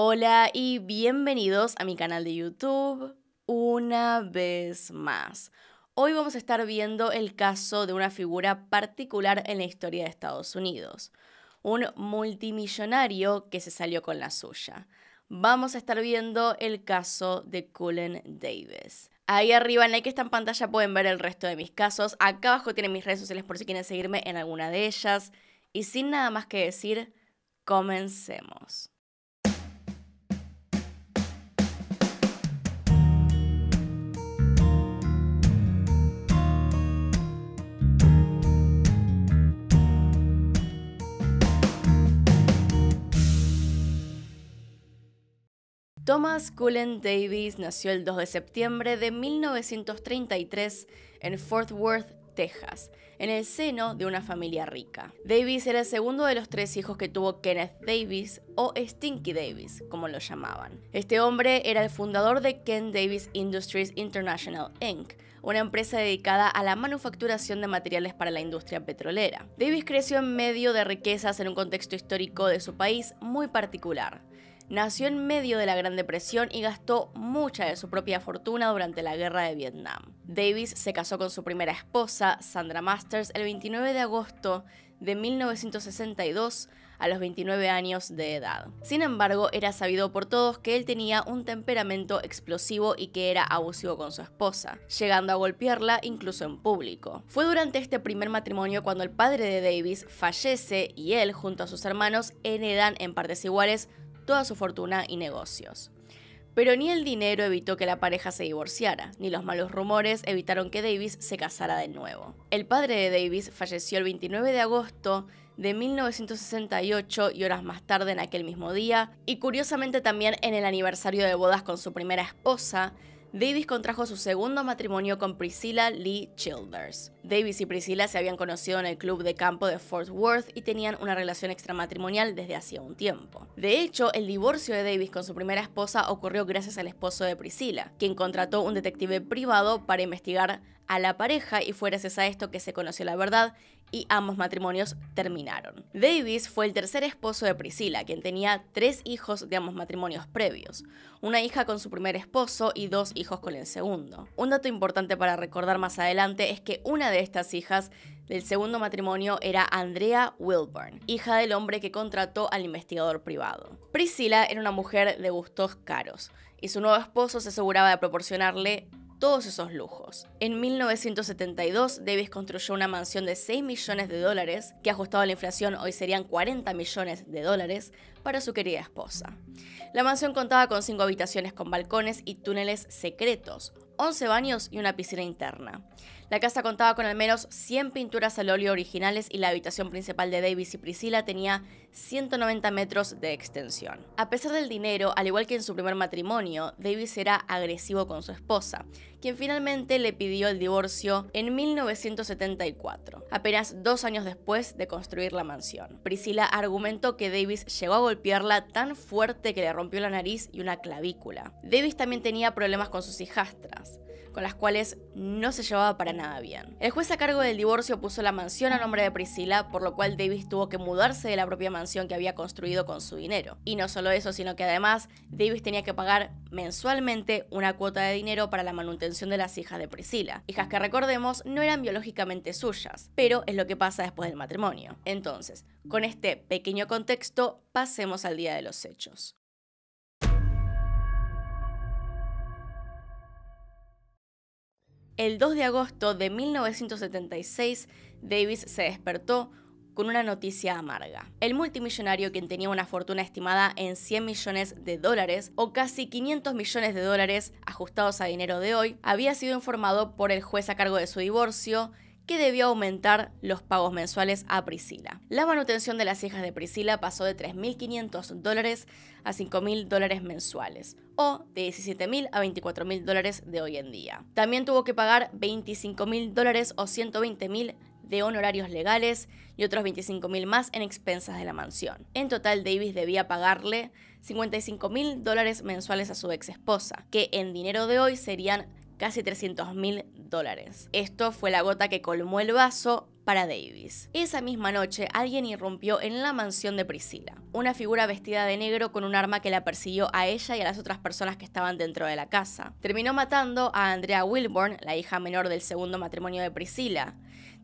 Hola y bienvenidos a mi canal de YouTube una vez más. Hoy vamos a estar viendo el caso de una figura particular en la historia de Estados Unidos, un multimillonario que se salió con la suya. Vamos a estar viendo el caso de Cullen Davis. Ahí arriba en la que está en pantalla pueden ver el resto de mis casos. Acá abajo tienen mis redes sociales por si quieren seguirme en alguna de ellas. Y sin nada más que decir, comencemos. Thomas Cullen Davis nació el 2 de septiembre de 1933 en Fort Worth, Texas, en el seno de una familia rica. Davis era el segundo de los tres hijos que tuvo Kenneth Davis, o Stinky Davis, como lo llamaban. Este hombre era el fundador de Ken Davis Industries International Inc., una empresa dedicada a la manufacturación de materiales para la industria petrolera. Davis creció en medio de riquezas en un contexto histórico de su país muy particular nació en medio de la Gran Depresión y gastó mucha de su propia fortuna durante la Guerra de Vietnam. Davis se casó con su primera esposa, Sandra Masters, el 29 de agosto de 1962 a los 29 años de edad. Sin embargo, era sabido por todos que él tenía un temperamento explosivo y que era abusivo con su esposa, llegando a golpearla incluso en público. Fue durante este primer matrimonio cuando el padre de Davis fallece y él, junto a sus hermanos, heredan en partes iguales toda su fortuna y negocios. Pero ni el dinero evitó que la pareja se divorciara, ni los malos rumores evitaron que Davis se casara de nuevo. El padre de Davis falleció el 29 de agosto de 1968 y horas más tarde en aquel mismo día, y curiosamente también en el aniversario de bodas con su primera esposa, Davis contrajo su segundo matrimonio con Priscilla Lee Childers. Davis y Priscilla se habían conocido en el club de campo de Fort Worth y tenían una relación extramatrimonial desde hacía un tiempo. De hecho, el divorcio de Davis con su primera esposa ocurrió gracias al esposo de Priscilla, quien contrató un detective privado para investigar a la pareja y fue gracias a esto que se conoció la verdad y ambos matrimonios terminaron. Davis fue el tercer esposo de Priscilla, quien tenía tres hijos de ambos matrimonios previos, una hija con su primer esposo y dos hijos con el segundo. Un dato importante para recordar más adelante es que una de estas hijas del segundo matrimonio era Andrea Wilburn, hija del hombre que contrató al investigador privado. Priscilla era una mujer de gustos caros, y su nuevo esposo se aseguraba de proporcionarle todos esos lujos. En 1972, Davis construyó una mansión de 6 millones de dólares, que ajustado a la inflación hoy serían 40 millones de dólares, para su querida esposa. La mansión contaba con 5 habitaciones con balcones y túneles secretos, 11 baños y una piscina interna. La casa contaba con al menos 100 pinturas al óleo originales y la habitación principal de Davis y Priscilla tenía 190 metros de extensión. A pesar del dinero, al igual que en su primer matrimonio, Davis era agresivo con su esposa, quien finalmente le pidió el divorcio en 1974, apenas dos años después de construir la mansión. Priscilla argumentó que Davis llegó a golpearla tan fuerte que le rompió la nariz y una clavícula. Davis también tenía problemas con sus hijastras con las cuales no se llevaba para nada bien. El juez a cargo del divorcio puso la mansión a nombre de Priscila, por lo cual Davis tuvo que mudarse de la propia mansión que había construido con su dinero. Y no solo eso, sino que además Davis tenía que pagar mensualmente una cuota de dinero para la manutención de las hijas de Priscila. hijas que recordemos no eran biológicamente suyas, pero es lo que pasa después del matrimonio. Entonces, con este pequeño contexto, pasemos al día de los hechos. El 2 de agosto de 1976, Davis se despertó con una noticia amarga. El multimillonario, quien tenía una fortuna estimada en 100 millones de dólares o casi 500 millones de dólares ajustados a dinero de hoy, había sido informado por el juez a cargo de su divorcio que debió aumentar los pagos mensuales a Priscila. La manutención de las hijas de Priscila pasó de 3.500 dólares a 5.000 dólares mensuales o de 17.000 a 24.000 dólares de hoy en día. También tuvo que pagar 25.000 dólares o 120.000 de honorarios legales y otros 25.000 más en expensas de la mansión. En total, Davis debía pagarle 55.000 dólares mensuales a su ex esposa, que en dinero de hoy serían casi 300 mil dólares. Esto fue la gota que colmó el vaso para Davis. Esa misma noche, alguien irrumpió en la mansión de Priscilla, una figura vestida de negro con un arma que la persiguió a ella y a las otras personas que estaban dentro de la casa. Terminó matando a Andrea Wilborn, la hija menor del segundo matrimonio de Priscilla,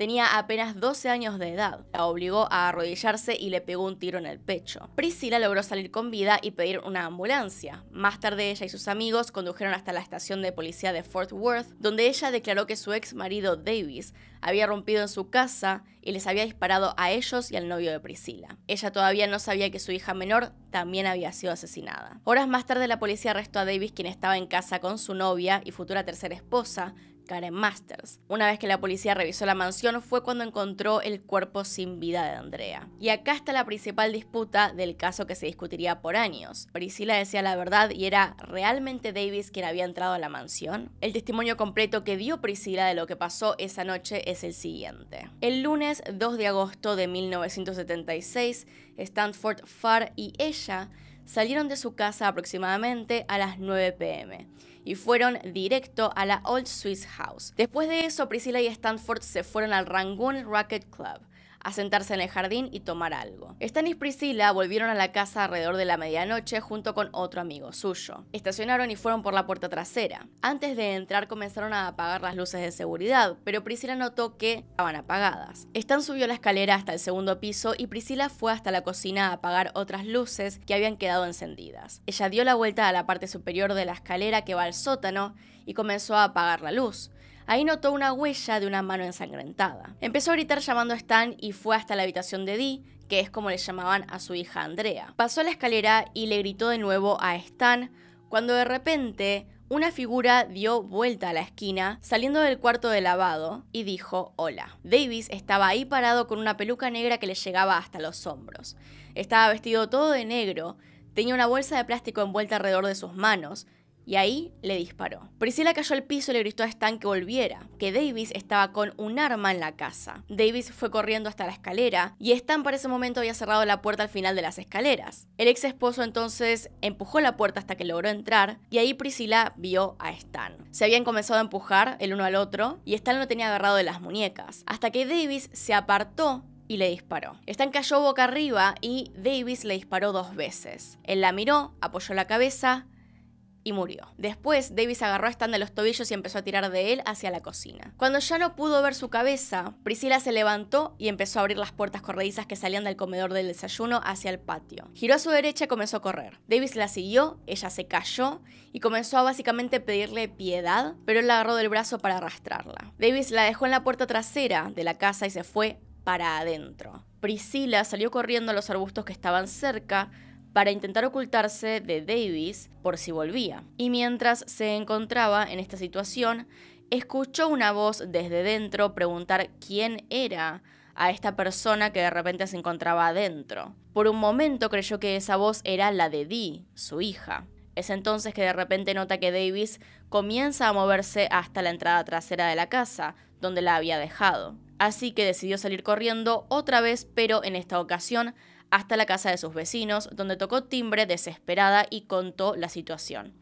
Tenía apenas 12 años de edad. La obligó a arrodillarse y le pegó un tiro en el pecho. Priscila logró salir con vida y pedir una ambulancia. Más tarde ella y sus amigos condujeron hasta la estación de policía de Fort Worth, donde ella declaró que su ex marido Davis había rompido en su casa y les había disparado a ellos y al novio de Priscila. Ella todavía no sabía que su hija menor también había sido asesinada. Horas más tarde la policía arrestó a Davis quien estaba en casa con su novia y futura tercera esposa, Karen Masters. Una vez que la policía revisó la mansión fue cuando encontró el cuerpo sin vida de Andrea. Y acá está la principal disputa del caso que se discutiría por años. Priscila decía la verdad y era realmente Davis quien había entrado a la mansión. El testimonio completo que dio Priscila de lo que pasó esa noche es el siguiente. El lunes 2 de agosto de 1976, Stanford Farr y ella salieron de su casa aproximadamente a las 9 pm y fueron directo a la Old Swiss House. Después de eso, Priscilla y Stanford se fueron al Rangoon Racket Club a sentarse en el jardín y tomar algo. Stan y Priscila volvieron a la casa alrededor de la medianoche junto con otro amigo suyo. Estacionaron y fueron por la puerta trasera. Antes de entrar comenzaron a apagar las luces de seguridad, pero Priscila notó que estaban apagadas. Stan subió la escalera hasta el segundo piso y Priscila fue hasta la cocina a apagar otras luces que habían quedado encendidas. Ella dio la vuelta a la parte superior de la escalera que va al sótano y comenzó a apagar la luz. Ahí notó una huella de una mano ensangrentada. Empezó a gritar llamando a Stan y fue hasta la habitación de Dee, que es como le llamaban a su hija Andrea. Pasó a la escalera y le gritó de nuevo a Stan, cuando de repente una figura dio vuelta a la esquina, saliendo del cuarto de lavado, y dijo hola. Davis estaba ahí parado con una peluca negra que le llegaba hasta los hombros. Estaba vestido todo de negro, tenía una bolsa de plástico envuelta alrededor de sus manos, y ahí le disparó. Priscila cayó al piso y le gritó a Stan que volviera, que Davis estaba con un arma en la casa. Davis fue corriendo hasta la escalera y Stan para ese momento había cerrado la puerta al final de las escaleras. El ex esposo entonces empujó la puerta hasta que logró entrar y ahí Priscila vio a Stan. Se habían comenzado a empujar el uno al otro y Stan lo tenía agarrado de las muñecas, hasta que Davis se apartó y le disparó. Stan cayó boca arriba y Davis le disparó dos veces. Él la miró, apoyó la cabeza murió. Después, Davis agarró a Stan de los tobillos y empezó a tirar de él hacia la cocina. Cuando ya no pudo ver su cabeza, Priscila se levantó y empezó a abrir las puertas corredizas que salían del comedor del desayuno hacia el patio. Giró a su derecha y comenzó a correr. Davis la siguió, ella se cayó y comenzó a básicamente pedirle piedad, pero él la agarró del brazo para arrastrarla. Davis la dejó en la puerta trasera de la casa y se fue para adentro. Priscila salió corriendo a los arbustos que estaban cerca, para intentar ocultarse de Davis por si volvía. Y mientras se encontraba en esta situación, escuchó una voz desde dentro preguntar quién era a esta persona que de repente se encontraba adentro. Por un momento creyó que esa voz era la de Dee, su hija. Es entonces que de repente nota que Davis comienza a moverse hasta la entrada trasera de la casa, donde la había dejado. Así que decidió salir corriendo otra vez, pero en esta ocasión hasta la casa de sus vecinos, donde tocó timbre desesperada y contó la situación.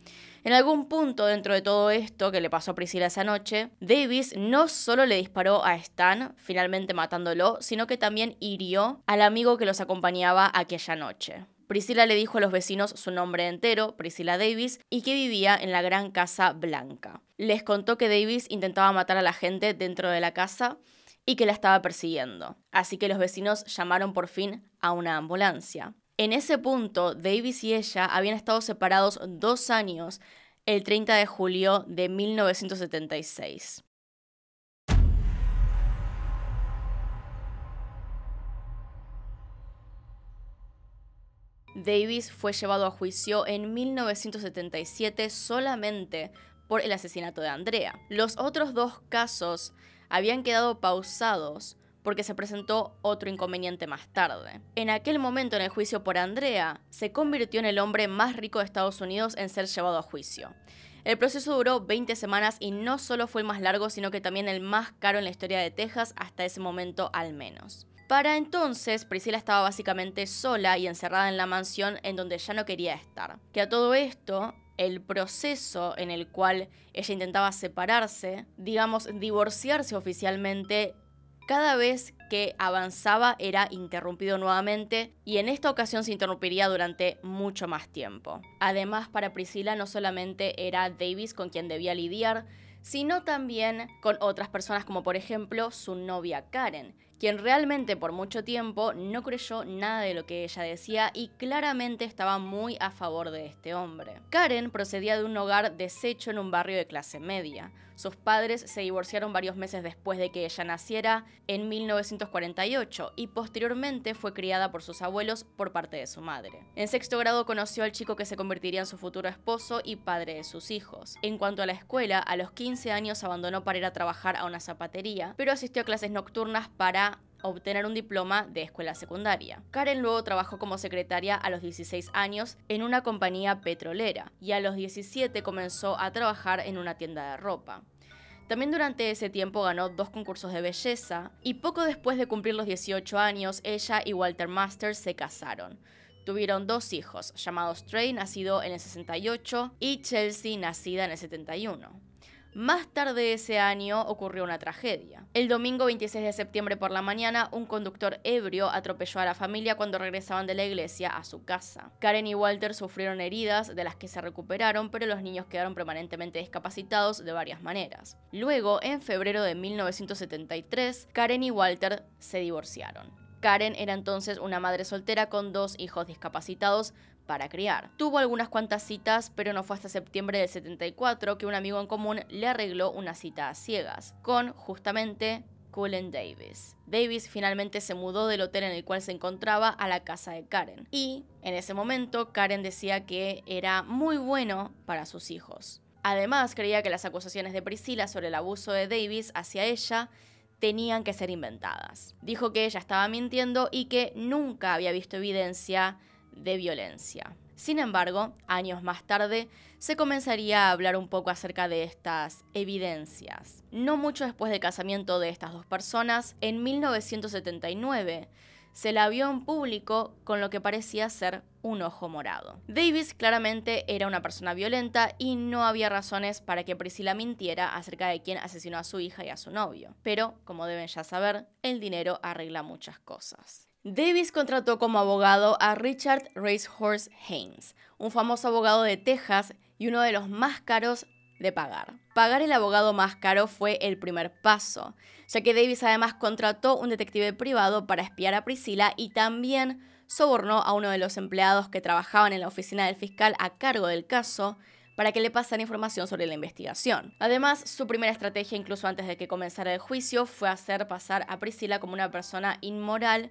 En algún punto dentro de todo esto que le pasó a Priscilla esa noche, Davis no solo le disparó a Stan, finalmente matándolo, sino que también hirió al amigo que los acompañaba aquella noche. Priscilla le dijo a los vecinos su nombre entero, Priscilla Davis, y que vivía en la gran casa blanca. Les contó que Davis intentaba matar a la gente dentro de la casa y que la estaba persiguiendo. Así que los vecinos llamaron por fin a una ambulancia. En ese punto, Davis y ella habían estado separados dos años el 30 de julio de 1976. Davis fue llevado a juicio en 1977 solamente por el asesinato de Andrea. Los otros dos casos habían quedado pausados porque se presentó otro inconveniente más tarde. En aquel momento en el juicio por Andrea, se convirtió en el hombre más rico de Estados Unidos en ser llevado a juicio. El proceso duró 20 semanas y no solo fue el más largo, sino que también el más caro en la historia de Texas hasta ese momento al menos. Para entonces, Priscila estaba básicamente sola y encerrada en la mansión en donde ya no quería estar. Que a todo esto, el proceso en el cual ella intentaba separarse, digamos, divorciarse oficialmente, cada vez que avanzaba era interrumpido nuevamente y en esta ocasión se interrumpiría durante mucho más tiempo. Además, para Priscila no solamente era Davis con quien debía lidiar, sino también con otras personas como por ejemplo su novia Karen, quien realmente por mucho tiempo no creyó nada de lo que ella decía y claramente estaba muy a favor de este hombre. Karen procedía de un hogar deshecho en un barrio de clase media. Sus padres se divorciaron varios meses después de que ella naciera, en 1948, y posteriormente fue criada por sus abuelos por parte de su madre. En sexto grado conoció al chico que se convertiría en su futuro esposo y padre de sus hijos. En cuanto a la escuela, a los 15 años abandonó para ir a trabajar a una zapatería, pero asistió a clases nocturnas para obtener un diploma de escuela secundaria. Karen luego trabajó como secretaria a los 16 años en una compañía petrolera y a los 17 comenzó a trabajar en una tienda de ropa. También durante ese tiempo ganó dos concursos de belleza y poco después de cumplir los 18 años, ella y Walter Masters se casaron. Tuvieron dos hijos, llamados Trey, nacido en el 68, y Chelsea, nacida en el 71. Más tarde ese año ocurrió una tragedia. El domingo 26 de septiembre por la mañana, un conductor ebrio atropelló a la familia cuando regresaban de la iglesia a su casa. Karen y Walter sufrieron heridas de las que se recuperaron, pero los niños quedaron permanentemente discapacitados de varias maneras. Luego, en febrero de 1973, Karen y Walter se divorciaron. Karen era entonces una madre soltera con dos hijos discapacitados para criar. Tuvo algunas cuantas citas, pero no fue hasta septiembre del 74 que un amigo en común le arregló una cita a ciegas, con justamente Cullen Davis. Davis finalmente se mudó del hotel en el cual se encontraba a la casa de Karen. Y en ese momento Karen decía que era muy bueno para sus hijos. Además, creía que las acusaciones de Priscilla sobre el abuso de Davis hacia ella tenían que ser inventadas. Dijo que ella estaba mintiendo y que nunca había visto evidencia de violencia. Sin embargo, años más tarde se comenzaría a hablar un poco acerca de estas evidencias. No mucho después del casamiento de estas dos personas, en 1979, se la vio en público con lo que parecía ser un ojo morado. Davis claramente era una persona violenta y no había razones para que Priscilla mintiera acerca de quién asesinó a su hija y a su novio. Pero, como deben ya saber, el dinero arregla muchas cosas. Davis contrató como abogado a Richard Racehorse Haynes, un famoso abogado de Texas y uno de los más caros de pagar. Pagar el abogado más caro fue el primer paso, ya que Davis además contrató un detective privado para espiar a Priscilla y también sobornó a uno de los empleados que trabajaban en la oficina del fiscal a cargo del caso para que le pasara información sobre la investigación. Además, su primera estrategia, incluso antes de que comenzara el juicio, fue hacer pasar a Priscilla como una persona inmoral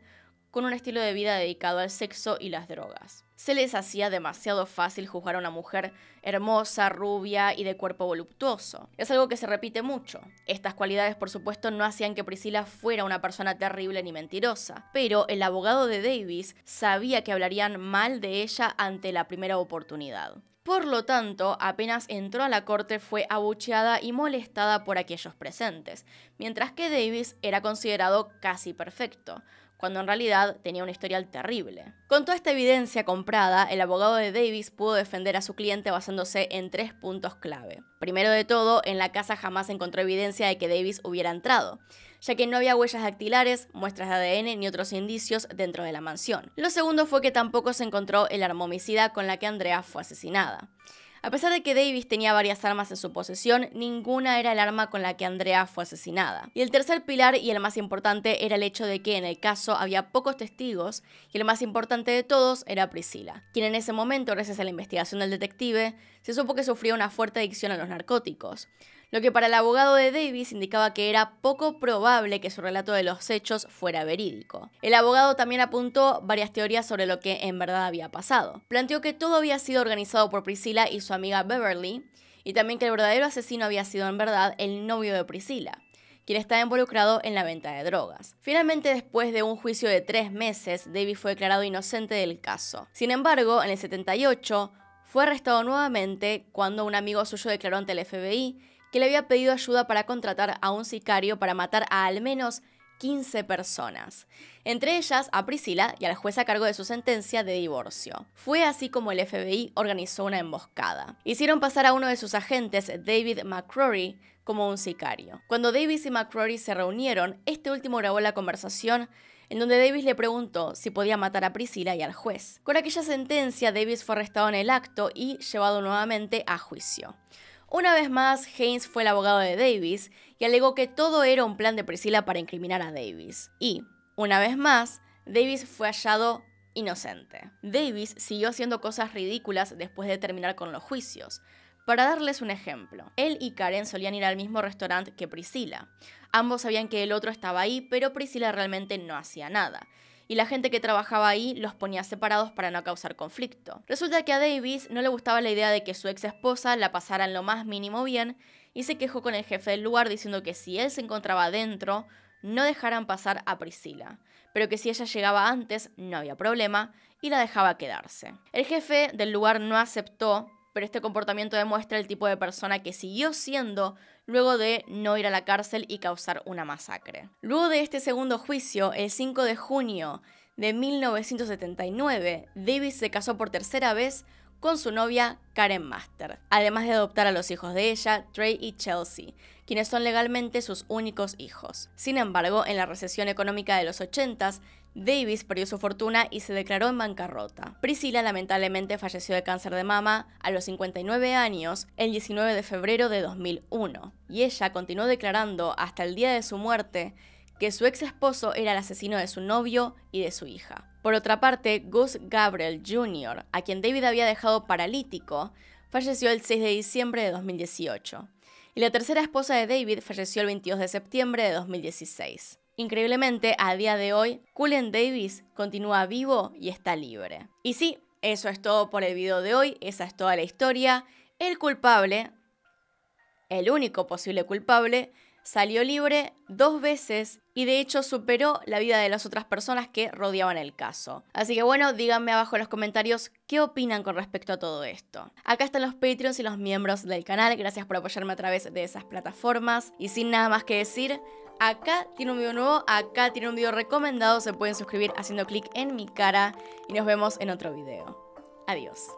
con un estilo de vida dedicado al sexo y las drogas. Se les hacía demasiado fácil juzgar a una mujer hermosa, rubia y de cuerpo voluptuoso. Es algo que se repite mucho. Estas cualidades, por supuesto, no hacían que Priscila fuera una persona terrible ni mentirosa, pero el abogado de Davis sabía que hablarían mal de ella ante la primera oportunidad. Por lo tanto, apenas entró a la corte fue abucheada y molestada por aquellos presentes, mientras que Davis era considerado casi perfecto, cuando en realidad tenía un historial terrible. Con toda esta evidencia comprada, el abogado de Davis pudo defender a su cliente basándose en tres puntos clave. Primero de todo, en la casa jamás encontró evidencia de que Davis hubiera entrado, ya que no había huellas dactilares, muestras de ADN ni otros indicios dentro de la mansión. Lo segundo fue que tampoco se encontró el arma homicida con la que Andrea fue asesinada. A pesar de que Davis tenía varias armas en su posesión, ninguna era el arma con la que Andrea fue asesinada. Y el tercer pilar y el más importante era el hecho de que en el caso había pocos testigos y el más importante de todos era Priscila, quien en ese momento, gracias a la investigación del detective, se supo que sufría una fuerte adicción a los narcóticos, lo que para el abogado de Davis indicaba que era poco probable que su relato de los hechos fuera verídico. El abogado también apuntó varias teorías sobre lo que en verdad había pasado. Planteó que todo había sido organizado por Priscilla y su amiga Beverly, y también que el verdadero asesino había sido en verdad el novio de Priscilla quien estaba involucrado en la venta de drogas. Finalmente, después de un juicio de tres meses, Davis fue declarado inocente del caso. Sin embargo, en el 78, fue arrestado nuevamente cuando un amigo suyo declaró ante el FBI que le había pedido ayuda para contratar a un sicario para matar a al menos 15 personas, entre ellas a Priscila y al juez a cargo de su sentencia de divorcio. Fue así como el FBI organizó una emboscada. Hicieron pasar a uno de sus agentes, David McCrory, como un sicario. Cuando Davis y McCrory se reunieron, este último grabó la conversación en donde Davis le preguntó si podía matar a Priscila y al juez. Con aquella sentencia, Davis fue arrestado en el acto y llevado nuevamente a juicio. Una vez más, Haynes fue el abogado de Davis y alegó que todo era un plan de Priscilla para incriminar a Davis. Y, una vez más, Davis fue hallado inocente. Davis siguió haciendo cosas ridículas después de terminar con los juicios. Para darles un ejemplo, él y Karen solían ir al mismo restaurante que Priscilla. Ambos sabían que el otro estaba ahí, pero Priscilla realmente no hacía nada y la gente que trabajaba ahí los ponía separados para no causar conflicto. Resulta que a Davis no le gustaba la idea de que su ex esposa la pasara en lo más mínimo bien y se quejó con el jefe del lugar diciendo que si él se encontraba dentro, no dejaran pasar a Priscila, pero que si ella llegaba antes no había problema y la dejaba quedarse. El jefe del lugar no aceptó, pero este comportamiento demuestra el tipo de persona que siguió siendo luego de no ir a la cárcel y causar una masacre. Luego de este segundo juicio, el 5 de junio de 1979, Davis se casó por tercera vez con su novia Karen Master, además de adoptar a los hijos de ella, Trey y Chelsea, quienes son legalmente sus únicos hijos. Sin embargo, en la recesión económica de los 80s, Davis perdió su fortuna y se declaró en bancarrota. Priscilla lamentablemente falleció de cáncer de mama a los 59 años el 19 de febrero de 2001, y ella continuó declarando hasta el día de su muerte que su ex esposo era el asesino de su novio y de su hija. Por otra parte, Gus Gabriel Jr., a quien David había dejado paralítico, falleció el 6 de diciembre de 2018, y la tercera esposa de David falleció el 22 de septiembre de 2016. Increíblemente, a día de hoy, Cullen Davis continúa vivo y está libre. Y sí, eso es todo por el video de hoy, esa es toda la historia. El culpable, el único posible culpable, salió libre dos veces y de hecho superó la vida de las otras personas que rodeaban el caso. Así que bueno, díganme abajo en los comentarios qué opinan con respecto a todo esto. Acá están los Patreons y los miembros del canal, gracias por apoyarme a través de esas plataformas y sin nada más que decir, Acá tiene un video nuevo, acá tiene un video recomendado. Se pueden suscribir haciendo clic en mi cara y nos vemos en otro video. Adiós.